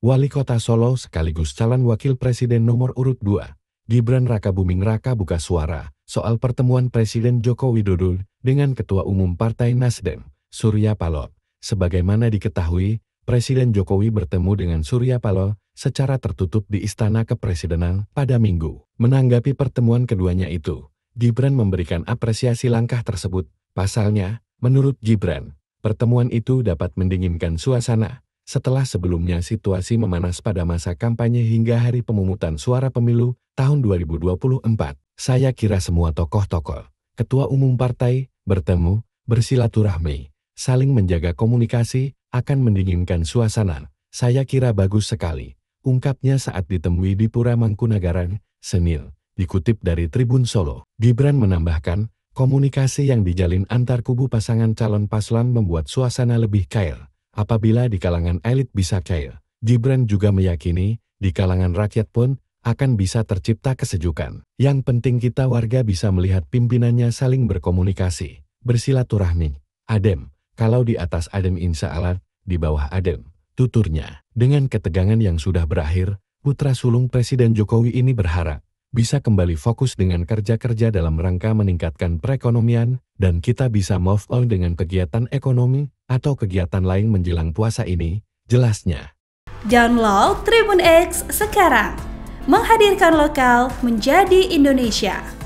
Wali Kota Solo sekaligus calon wakil presiden nomor urut 2, Gibran Rakabuming Raka buka suara soal pertemuan Presiden Joko Widodo dengan Ketua Umum Partai Nasdem, Surya Paloh. Sebagaimana diketahui, Presiden Jokowi bertemu dengan Surya Paloh secara tertutup di Istana Kepresidenan pada Minggu. Menanggapi pertemuan keduanya itu, Gibran memberikan apresiasi langkah tersebut. Pasalnya, menurut Gibran, pertemuan itu dapat mendinginkan suasana setelah sebelumnya situasi memanas pada masa kampanye hingga hari pemungutan suara pemilu tahun 2024. Saya kira semua tokoh-tokoh, ketua umum partai, bertemu, bersilaturahmi, saling menjaga komunikasi, akan mendinginkan suasana. Saya kira bagus sekali, ungkapnya saat ditemui di Pura Mangkunagaran, Senil, dikutip dari Tribun Solo. Gibran menambahkan, komunikasi yang dijalin antar kubu pasangan calon paslon membuat suasana lebih cair Apabila di kalangan elit bisa cair, Gibran juga meyakini di kalangan rakyat pun akan bisa tercipta kesejukan. Yang penting kita warga bisa melihat pimpinannya saling berkomunikasi, bersilaturahmi, adem. Kalau di atas adem insya Allah, di bawah adem, tuturnya. Dengan ketegangan yang sudah berakhir, putra sulung Presiden Jokowi ini berharap bisa kembali fokus dengan kerja-kerja dalam rangka meningkatkan perekonomian, dan kita bisa move on dengan kegiatan ekonomi atau kegiatan lain menjelang puasa ini, jelasnya. Download Tribun X sekarang, menghadirkan lokal menjadi Indonesia.